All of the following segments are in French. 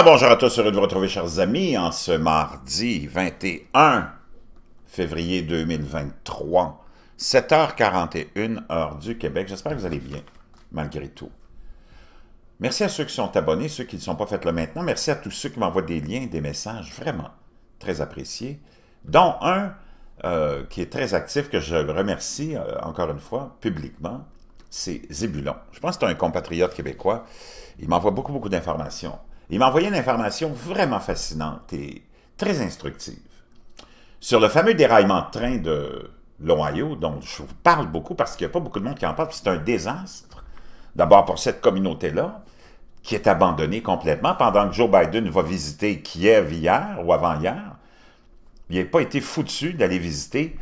Ah, bonjour à tous, heureux de vous retrouver, chers amis, en ce mardi 21 février 2023, 7h41, heure du Québec. J'espère que vous allez bien, malgré tout. Merci à ceux qui sont abonnés, ceux qui ne sont pas faits le maintenant. Merci à tous ceux qui m'envoient des liens, des messages, vraiment très appréciés, dont un euh, qui est très actif, que je remercie euh, encore une fois publiquement, c'est Zébulon. Je pense que c'est un compatriote québécois. Il m'envoie beaucoup, beaucoup d'informations il m'a envoyé une information vraiment fascinante et très instructive sur le fameux déraillement de train de l'Ohio, dont je vous parle beaucoup parce qu'il n'y a pas beaucoup de monde qui en parle, c'est un désastre, d'abord pour cette communauté-là, qui est abandonnée complètement. Pendant que Joe Biden va visiter Kiev hier ou avant-hier, il n'a pas été foutu d'aller visiter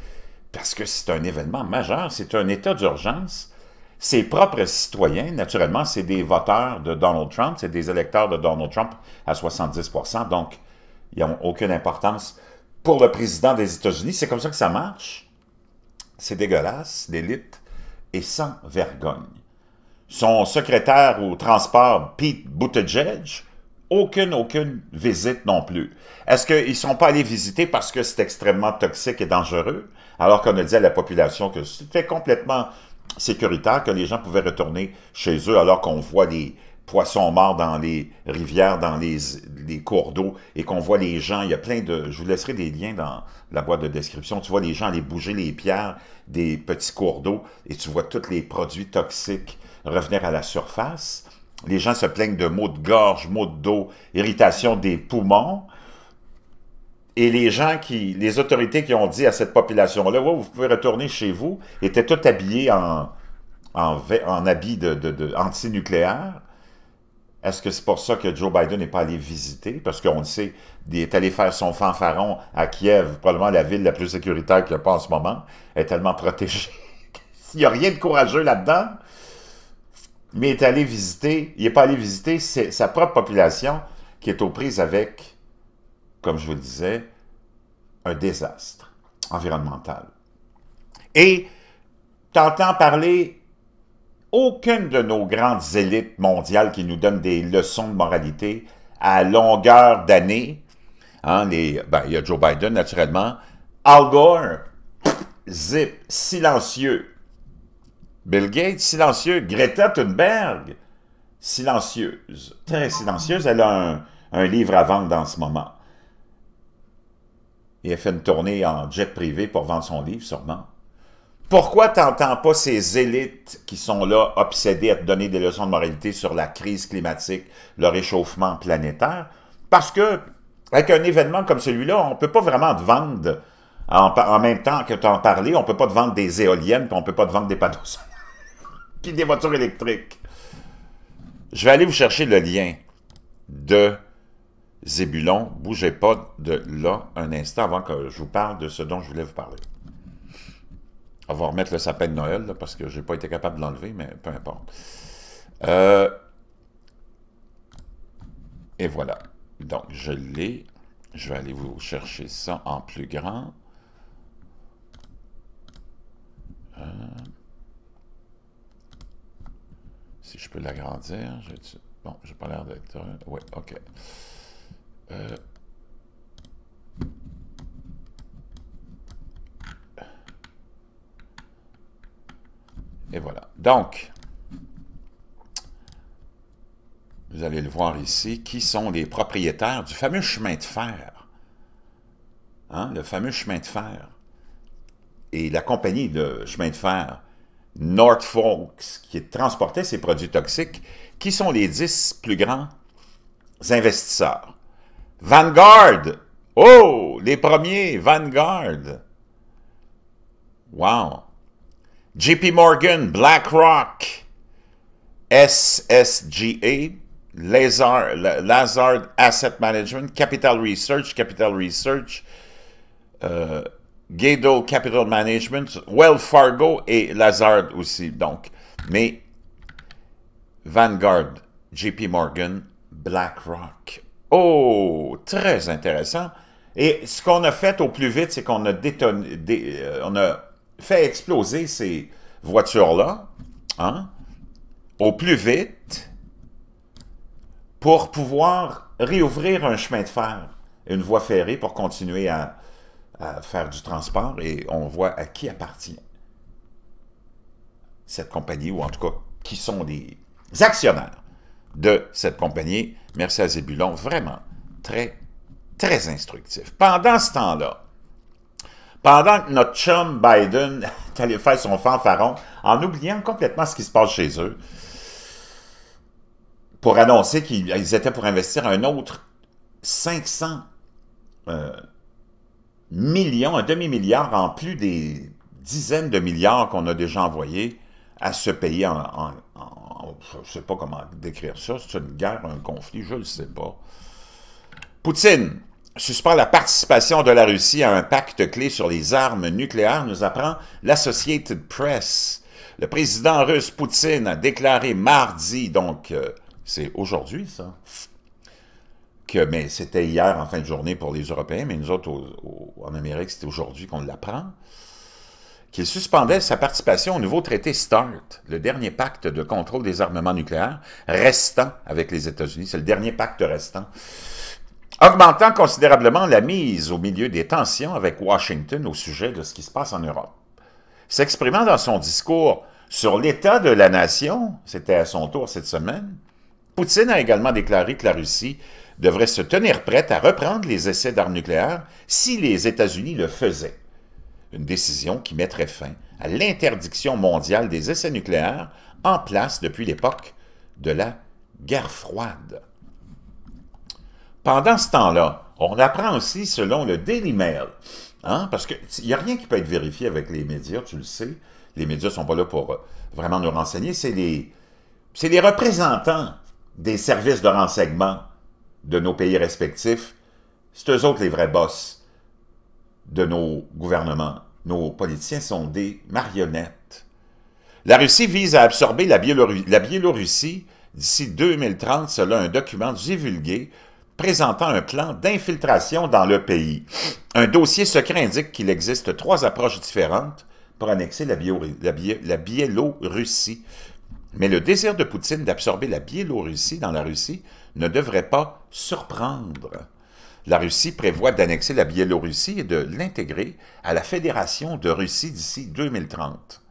parce que c'est un événement majeur, c'est un état d'urgence ses propres citoyens, naturellement, c'est des voteurs de Donald Trump, c'est des électeurs de Donald Trump à 70 donc ils n'ont aucune importance pour le président des États-Unis. C'est comme ça que ça marche. C'est dégueulasse, d'élite et sans vergogne. Son secrétaire au transport, Pete Buttigieg, aucune, aucune visite non plus. Est-ce qu'ils ne sont pas allés visiter parce que c'est extrêmement toxique et dangereux, alors qu'on a dit à la population que c'était complètement sécuritaire que les gens pouvaient retourner chez eux alors qu'on voit les poissons morts dans les rivières, dans les, les cours d'eau, et qu'on voit les gens, il y a plein de... Je vous laisserai des liens dans la boîte de description. Tu vois les gens aller bouger les pierres des petits cours d'eau, et tu vois tous les produits toxiques revenir à la surface. Les gens se plaignent de maux de gorge, maux de dos, irritation des poumons. Et les gens qui, les autorités qui ont dit à cette population-là, vous pouvez retourner chez vous, étaient tout habillés en, en, habits de, anti-nucléaire. Est-ce que c'est pour ça que Joe Biden n'est pas allé visiter? Parce qu'on le sait, il est allé faire son fanfaron à Kiev, probablement la ville la plus sécuritaire qu'il n'y a pas en ce moment. est tellement protégée. il n'y a rien de courageux là-dedans. Mais est allé visiter, il n'est pas allé visiter sa propre population qui est aux prises avec comme je vous le disais, un désastre environnemental. Et t'entends parler aucune de nos grandes élites mondiales qui nous donnent des leçons de moralité à longueur d'année. Hein, ben, il y a Joe Biden, naturellement. Al Gore, zip, silencieux. Bill Gates, silencieux. Greta Thunberg, silencieuse. Très silencieuse. Elle a un, un livre à vendre dans ce moment. Il a fait une tournée en jet privé pour vendre son livre, sûrement. Pourquoi t'entends pas ces élites qui sont là, obsédées à te donner des leçons de moralité sur la crise climatique, le réchauffement planétaire? Parce que, avec un événement comme celui-là, on peut pas vraiment te vendre, en, même temps que tu en parler, on peut pas te vendre des éoliennes, puis on peut pas te vendre des panneaux solaires, puis des voitures électriques. Je vais aller vous chercher le lien de Zébulon, bougez pas de là un instant avant que je vous parle de ce dont je voulais vous parler. On va remettre le sapin de Noël, parce que je n'ai pas été capable de l'enlever, mais peu importe. Euh, et voilà. Donc, je l'ai. Je vais aller vous chercher ça en plus grand. Euh, si je peux l'agrandir. Bon, j'ai pas l'air d'être... Oui, OK. Euh. Et voilà. Donc, vous allez le voir ici, qui sont les propriétaires du fameux chemin de fer. Hein, le fameux chemin de fer. Et la compagnie de chemin de fer, North qui transportait ces produits toxiques, qui sont les dix plus grands investisseurs. Vanguard! Oh! Les premiers, Vanguard! Wow! JP Morgan, BlackRock, SSGA, Lazard, Lazard Asset Management, Capital Research, Capital Research, euh, Gado Capital Management, Wells Fargo et Lazard aussi. Donc, mais Vanguard, JP Morgan, BlackRock, Oh, très intéressant. Et ce qu'on a fait au plus vite, c'est qu'on a détonné, euh, on a fait exploser ces voitures-là, hein, au plus vite, pour pouvoir réouvrir un chemin de fer, une voie ferrée pour continuer à faire du transport et on voit à qui appartient cette compagnie, ou en tout cas, qui sont des actionnaires de cette compagnie. Merci à Zébulon, vraiment très, très instructif. Pendant ce temps-là, pendant que notre chum Biden est allé faire son fanfaron, en oubliant complètement ce qui se passe chez eux, pour annoncer qu'ils étaient pour investir un autre 500 euh, millions, un demi-milliard en plus des dizaines de milliards qu'on a déjà envoyés à ce pays en je ne sais pas comment décrire ça, c'est une guerre, un conflit, je ne le sais pas. Poutine suspend la participation de la Russie à un pacte clé sur les armes nucléaires, nous apprend l'Associated Press. Le président russe Poutine a déclaré mardi, donc euh, c'est aujourd'hui ça, que mais c'était hier en fin de journée pour les Européens, mais nous autres en Amérique, c'était aujourd'hui qu'on l'apprend qu'il suspendait sa participation au nouveau traité START, le dernier pacte de contrôle des armements nucléaires restant avec les États-Unis. C'est le dernier pacte restant. Augmentant considérablement la mise au milieu des tensions avec Washington au sujet de ce qui se passe en Europe. S'exprimant dans son discours sur l'état de la nation, c'était à son tour cette semaine, Poutine a également déclaré que la Russie devrait se tenir prête à reprendre les essais d'armes nucléaires si les États-Unis le faisaient une décision qui mettrait fin à l'interdiction mondiale des essais nucléaires en place depuis l'époque de la guerre froide. Pendant ce temps-là, on apprend aussi selon le Daily Mail, hein, parce qu'il n'y a rien qui peut être vérifié avec les médias, tu le sais, les médias ne sont pas là pour euh, vraiment nous renseigner, c'est les, les représentants des services de renseignement de nos pays respectifs, c'est eux autres les vrais boss de nos gouvernements, nos politiciens sont des marionnettes. La Russie vise à absorber la, Biélorussie d'ici 2030, selon un document divulgué présentant un plan d'infiltration dans le pays. Un dossier secret indique qu'il existe trois approches différentes pour annexer la, la Biélorussie. Mais le désir de Poutine d'absorber la Biélorussie dans la Russie ne devrait pas surprendre. La Russie prévoit d'annexer la Biélorussie et de l'intégrer à la Fédération de Russie d'ici 2030.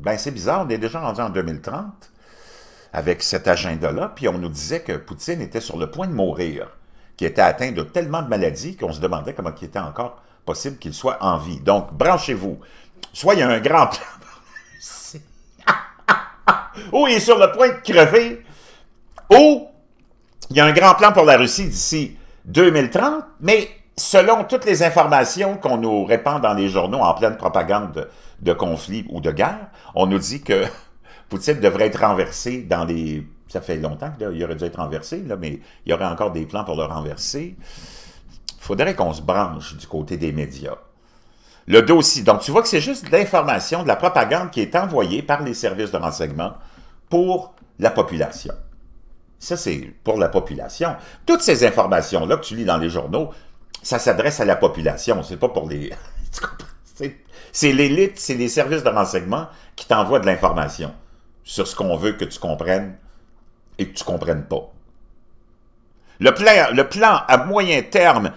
Ben c'est bizarre, on est déjà rendu en 2030 avec cet agenda-là, puis on nous disait que Poutine était sur le point de mourir, qu'il était atteint de tellement de maladies qu'on se demandait comment il était encore possible qu'il soit en vie. Donc, branchez-vous. Soit il y a un grand plan ou il est sur le point de crever, ou il y a un grand plan pour la Russie d'ici 2030, mais selon toutes les informations qu'on nous répand dans les journaux en pleine propagande de, conflit ou de guerre, on nous dit que Poutine devrait être renversé dans les... Ça fait longtemps qu'il aurait dû être renversé, là, mais il y aurait encore des plans pour le renverser. Il faudrait qu'on se branche du côté des médias. Le dossier. Donc, tu vois que c'est juste l'information, de la propagande qui est envoyée par les services de renseignement pour la population. Ça, c'est pour la population. Toutes ces informations-là que tu lis dans les journaux, ça s'adresse à la population. C'est pas pour les... c'est l'élite, c'est les services de renseignement qui t'envoient de l'information sur ce qu'on veut que tu comprennes et que tu comprennes pas. Le plan, le plan à moyen terme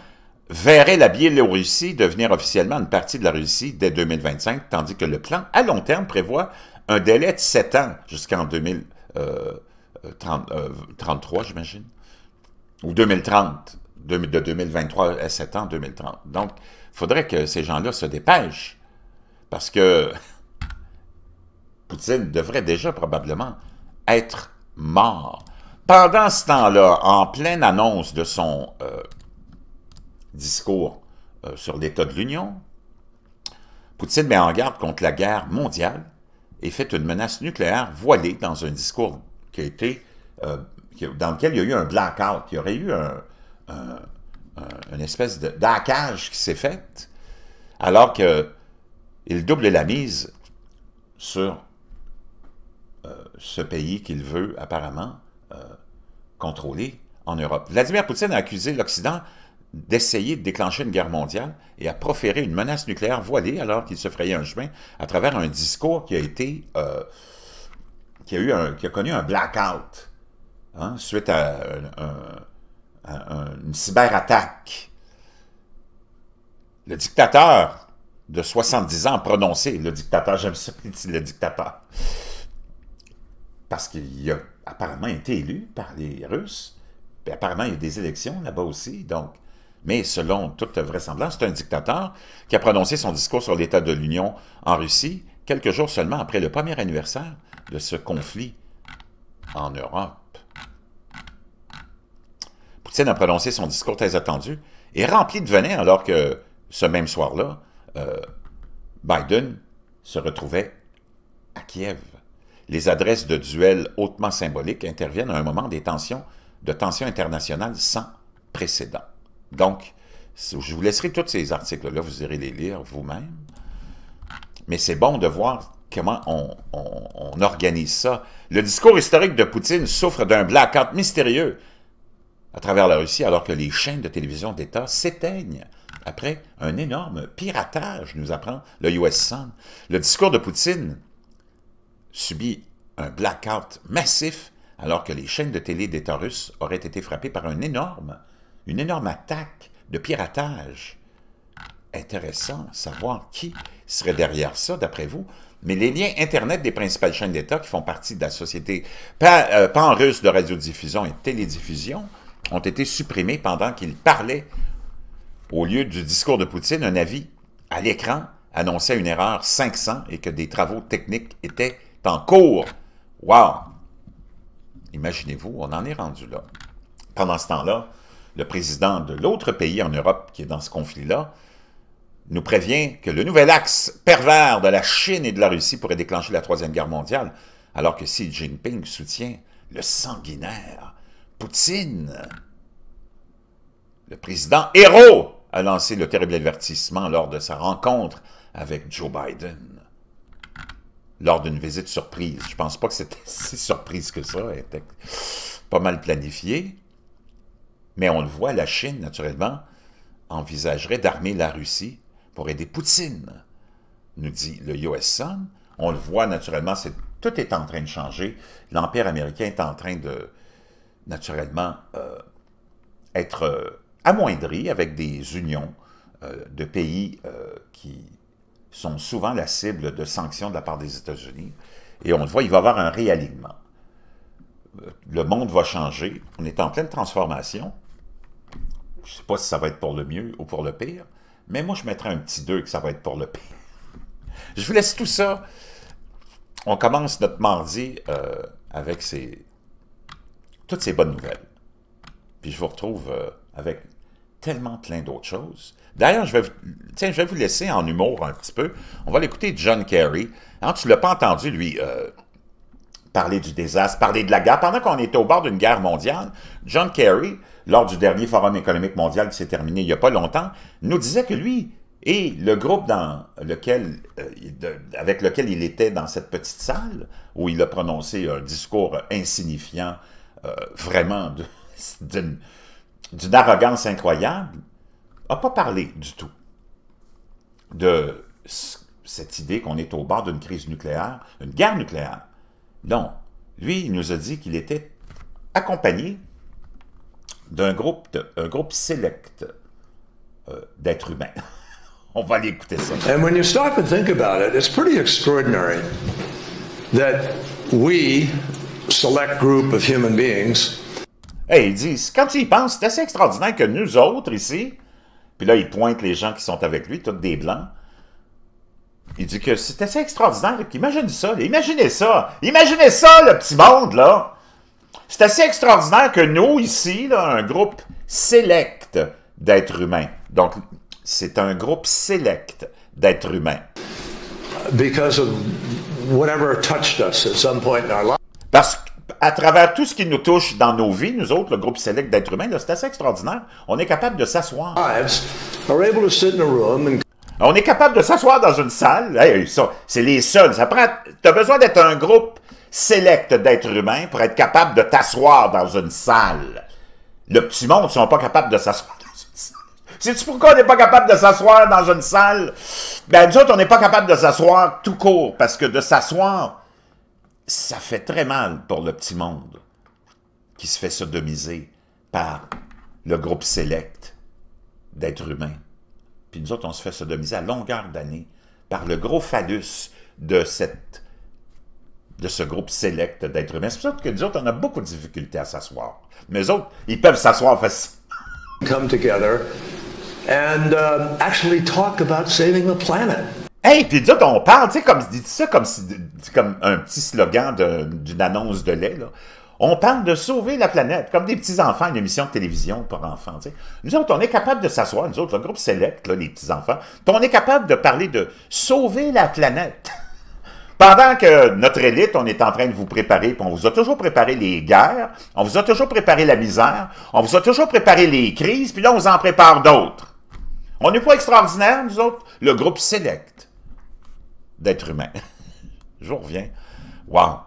verrait la Biélorussie devenir officiellement une partie de la Russie dès 2025, tandis que le plan à long terme prévoit un délai de 7 ans jusqu'en 2000, 33, euh, euh, j'imagine, ou 2030, de, 2023 à 7 ans, 2030. Donc, il faudrait que ces gens-là se dépêchent, parce que Poutine devrait déjà probablement être mort. Pendant ce temps-là, en pleine annonce de son euh, discours sur l'état de l'Union, Poutine met en garde contre la guerre mondiale et fait une menace nucléaire voilée dans un discours euh, dans lequel il y a eu un blackout. Il y aurait eu un, une espèce de d'hackage qui s'est faite, alors qu'il il double la mise sur euh, ce pays qu'il veut apparemment euh, contrôler en Europe. Vladimir Poutine a accusé l'Occident d'essayer de déclencher une guerre mondiale et a proféré une menace nucléaire voilée alors qu'il se frayait un chemin à travers un discours qui a été qui a, connu un blackout hein, suite à, une cyberattaque. Le dictateur de 70 ans a prononcé, le dictateur, j'aime ça le dictateur, parce qu'il a apparemment été élu par les Russes, puis apparemment il y a des élections là-bas aussi, donc mais selon toute vraisemblance, c'est un dictateur qui a prononcé son discours sur l'état de l'Union en Russie quelques jours seulement après le premier anniversaire de ce conflit en Europe. Poutine a prononcé son discours très attendu et rempli de venin alors que ce même soir-là, euh, Biden se retrouvait à Kiev. Les adresses de duels hautement symboliques interviennent à un moment des tensions, de tensions internationales sans précédent. Donc, je vous laisserai tous ces articles-là, vous irez les lire vous-même mais c'est bon de voir comment on, organise ça. Le discours historique de Poutine souffre d'un blackout mystérieux à travers la Russie, alors que les chaînes de télévision d'État s'éteignent après un énorme piratage, nous apprend le US Sun. Le discours de Poutine subit un blackout massif, alors que les chaînes de télé d'État russe auraient été frappées par un énorme, une énorme attaque de piratage. Intéressant savoir qui serait derrière ça, d'après vous. Mais les liens Internet des principales chaînes d'État qui font partie de la société euh, pan, russe de radiodiffusion et de télédiffusion ont été supprimés pendant qu'il parlait, au lieu du discours de Poutine, un avis à l'écran annonçait une erreur 500 et que des travaux techniques étaient en cours. Wow! Imaginez-vous, on en est rendu là. Pendant ce temps-là, le président de l'autre pays en Europe qui est dans ce conflit-là nous prévient que le nouvel axe pervers de la Chine et de la Russie pourrait déclencher la Troisième Guerre mondiale, alors que Xi Jinping soutient le sanguinaire Poutine. Le président héros a lancé le terrible avertissement lors de sa rencontre avec Joe Biden, lors d'une visite surprise. Je ne pense pas que c'était si surprise que ça, était pas mal planifié. Mais on le voit, la Chine, naturellement, envisagerait d'armer la Russie pour aider Poutine, nous dit le US Sun. On le voit naturellement, tout est en train de changer. L'Empire américain est en train de, naturellement, euh, être euh, amoindri avec des unions euh, de pays qui sont souvent la cible de sanctions de la part des États-Unis. Et on le voit, il va y avoir un réalignement. Le monde va changer. On est en pleine transformation. Je ne sais pas si ça va être pour le mieux ou pour le pire. Mais moi, je mettrais un petit 2 que ça va être pour le P. Je vous laisse tout ça. On commence notre mardi euh, avec ces... toutes ces bonnes nouvelles. Puis je vous retrouve euh, avec tellement plein d'autres choses. D'ailleurs, je, vais... je vais vous laisser en humour un petit peu. On va l'écouter John Kerry. tu ne l'as pas entendu, lui. Euh, parler du désastre, parler de la guerre. Pendant qu'on était au bord d'une guerre mondiale, John Kerry, lors du dernier Forum économique mondial qui s'est terminé il n'y a pas longtemps, nous disait que lui et le groupe dans lequel, euh, avec lequel il était dans cette petite salle, où il a prononcé un discours insignifiant, euh, vraiment d'une arrogance incroyable, n'a pas parlé du tout de cette idée qu'on est au bord d'une crise nucléaire, une guerre nucléaire, donc, Lui, il nous a dit qu'il était accompagné d'un groupe, de, groupe select euh, d'êtres humains. On va aller écouter ça. Et ils disent, quand ils pensent, c'est assez extraordinaire que nous autres ici, puis là, ils pointent les gens qui sont avec lui, tous des blancs, il dit que c'est assez extraordinaire. imaginez ça, imaginez ça, imaginez ça, le petit monde, là. C'est assez extraordinaire que nous, ici, là, un groupe sélect d'êtres humains. Donc, c'est un groupe sélect d'êtres humains. Because whatever touched us at some point in our Parce qu'à travers tout ce qui nous touche dans nos vies, nous autres, le groupe sélect d'êtres humains, c'est assez extraordinaire. On est capable de s'asseoir. On est capable de s'asseoir dans une salle. c'est les seuls. Tu as besoin d'être un groupe select d'êtres humains pour être capable de t'asseoir dans une salle. Le petit monde ne sont pas capables de s'asseoir dans une salle. Sais-tu pourquoi on n'est pas capable de s'asseoir dans une salle? Ben, nous autres, on n'est pas capable de s'asseoir tout court, parce que de s'asseoir, ça fait très mal pour le petit monde qui se fait sodomiser par le groupe select d'êtres humains. Puis nous autres, on se fait sodomiser à longueur d'année par le gros phallus de cette de ce groupe sélect d'êtres humains. C'est pour ça que nous autres, on a beaucoup de difficultés à s'asseoir. Mais eux autres, ils peuvent s'asseoir facilement. Come together and um, actually talk about saving the planet. Hey, puis nous autres, on parle, tu sais, comme, ça comme, comme un petit slogan d'une annonce de lait, là. On parle de sauver la planète, comme des petits-enfants, une émission de télévision pour enfants. Nous autres, on est capable de s'asseoir, nous autres, le groupe Select, là, les petits-enfants, on est capable de parler de sauver la planète. Pendant que notre élite, on est en train de vous préparer, puis on vous a toujours préparé les guerres, on vous a toujours préparé la misère, on vous a toujours préparé les crises, puis là, on vous en prépare d'autres. On n'est pas extraordinaire, nous autres, le groupe Select d'êtres humains. Je vous reviens. Wow!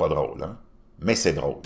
Pas drôle, hein? Mais c'est drôle.